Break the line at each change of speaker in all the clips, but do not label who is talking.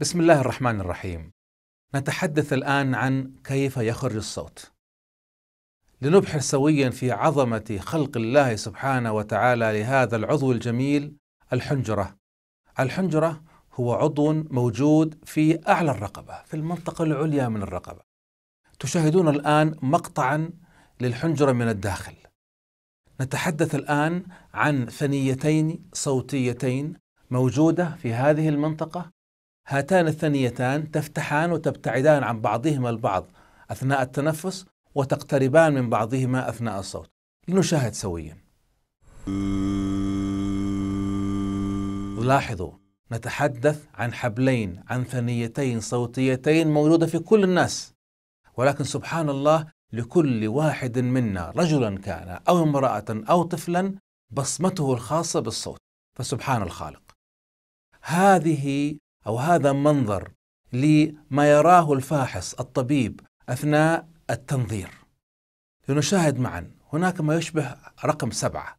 بسم الله الرحمن الرحيم نتحدث الآن عن كيف يخرج الصوت لنبحر سويا في عظمة خلق الله سبحانه وتعالى لهذا العضو الجميل الحنجرة الحنجرة هو عضو موجود في أعلى الرقبة في المنطقة العليا من الرقبة تشاهدون الآن مقطعا للحنجرة من الداخل نتحدث الآن عن ثنيتين صوتيتين موجودة في هذه المنطقة هاتان الثنيتان تفتحان وتبتعدان عن بعضهما البعض أثناء التنفس وتقتربان من بعضهما أثناء الصوت لنشاهد سويا لاحظوا نتحدث عن حبلين عن ثنيتين صوتيتين موجودة في كل الناس ولكن سبحان الله لكل واحد منا رجلا كان أو امرأة أو طفلا بصمته الخاصة بالصوت فسبحان الخالق هذه او هذا منظر لما يراه الفاحص الطبيب اثناء التنظير. لنشاهد معا هناك ما يشبه رقم سبعه.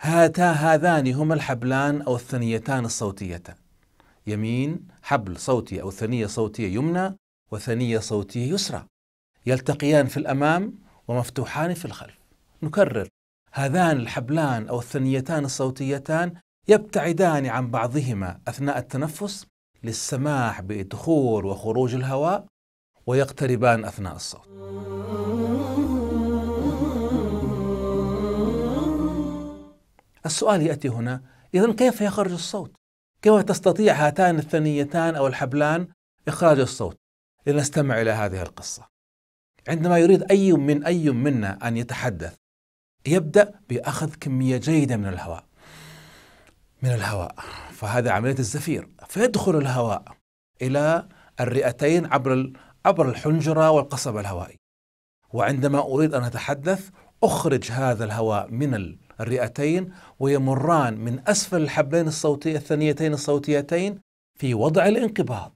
هاتا هذان هما الحبلان او الثنيتان الصوتيتان. يمين حبل صوتي او ثنيه صوتيه يمنى وثنيه صوتيه يسرى. يلتقيان في الامام ومفتوحان في الخلف. نكرر هذان الحبلان او الثنيتان الصوتيتان يبتعدان عن بعضهما اثناء التنفس للسماح بدخول وخروج الهواء ويقتربان اثناء الصوت. السؤال ياتي هنا اذا كيف يخرج الصوت؟ كيف تستطيع هاتان الثنيتان او الحبلان اخراج الصوت؟ لنستمع الى هذه القصه. عندما يريد اي من اي منا ان يتحدث يبدا باخذ كميه جيده من الهواء. من الهواء فهذا عملية الزفير فيدخل الهواء إلى الرئتين عبر عبر الحنجرة والقصبة الهوائي وعندما أريد أن أتحدث أخرج هذا الهواء من الرئتين ويمران من أسفل الحبلين الصوتي الثنيتين الصوتيتين في وضع الانقباض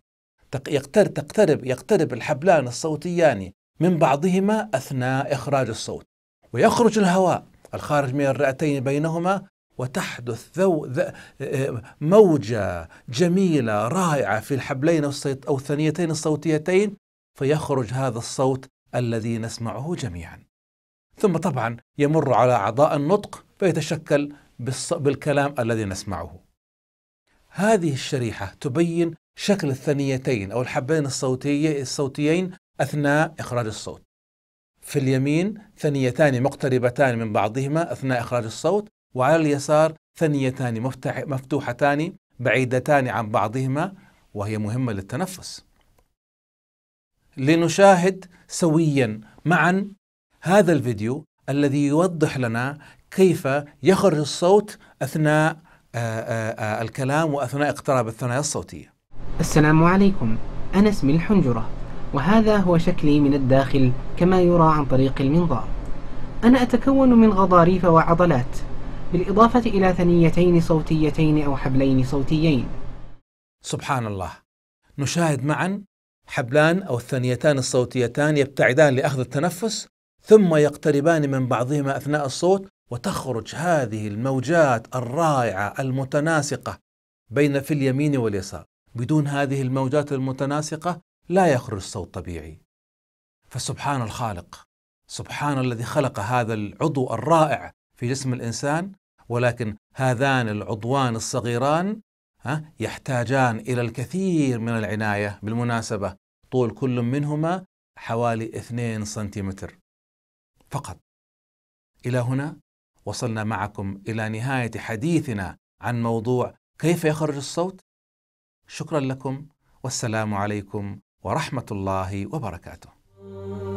يقترب تقترب يقترب الحبلان الصوتيان من بعضهما أثناء إخراج الصوت ويخرج الهواء الخارج من الرئتين بينهما وتحدث ذو آه، موجة جميلة رائعة في الحبلين أو الثنيتين الصوتيتين فيخرج هذا الصوت الذي نسمعه جميعا ثم طبعا يمر على أعضاء النطق فيتشكل بالكلام الذي نسمعه هذه الشريحة تبين شكل الثنيتين أو الحبلين الصوتي... الصوتيين أثناء إخراج الصوت في اليمين ثنيتان مقتربتان من بعضهما أثناء إخراج الصوت وعلى اليسار ثنيتان مفتوحتان بعيدتان عن بعضهما وهي مهمة للتنفس لنشاهد سويا معا هذا الفيديو الذي يوضح لنا كيف يخرج الصوت أثناء آه، آه، آه، الكلام وأثناء اقتراب الثنايا الصوتية السلام عليكم أنا اسمي الحنجرة وهذا هو شكلي من الداخل كما يرى عن طريق المنظار أنا أتكون من غضاريف وعضلات بالإضافة إلى ثنيتين صوتيتين أو حبلين صوتيين سبحان الله نشاهد معا حبلان أو الثنيتان الصوتيتان يبتعدان لأخذ التنفس ثم يقتربان من بعضهما أثناء الصوت وتخرج هذه الموجات الرائعة المتناسقة بين في اليمين واليسار بدون هذه الموجات المتناسقة لا يخرج صوت طبيعي فسبحان الخالق سبحان الذي خلق هذا العضو الرائع في جسم الإنسان ولكن هذان العضوان الصغيران ها يحتاجان إلى الكثير من العناية بالمناسبة طول كل منهما حوالي 2 سنتيمتر فقط إلى هنا وصلنا معكم إلى نهاية حديثنا عن موضوع كيف يخرج الصوت شكرا لكم والسلام عليكم ورحمة الله وبركاته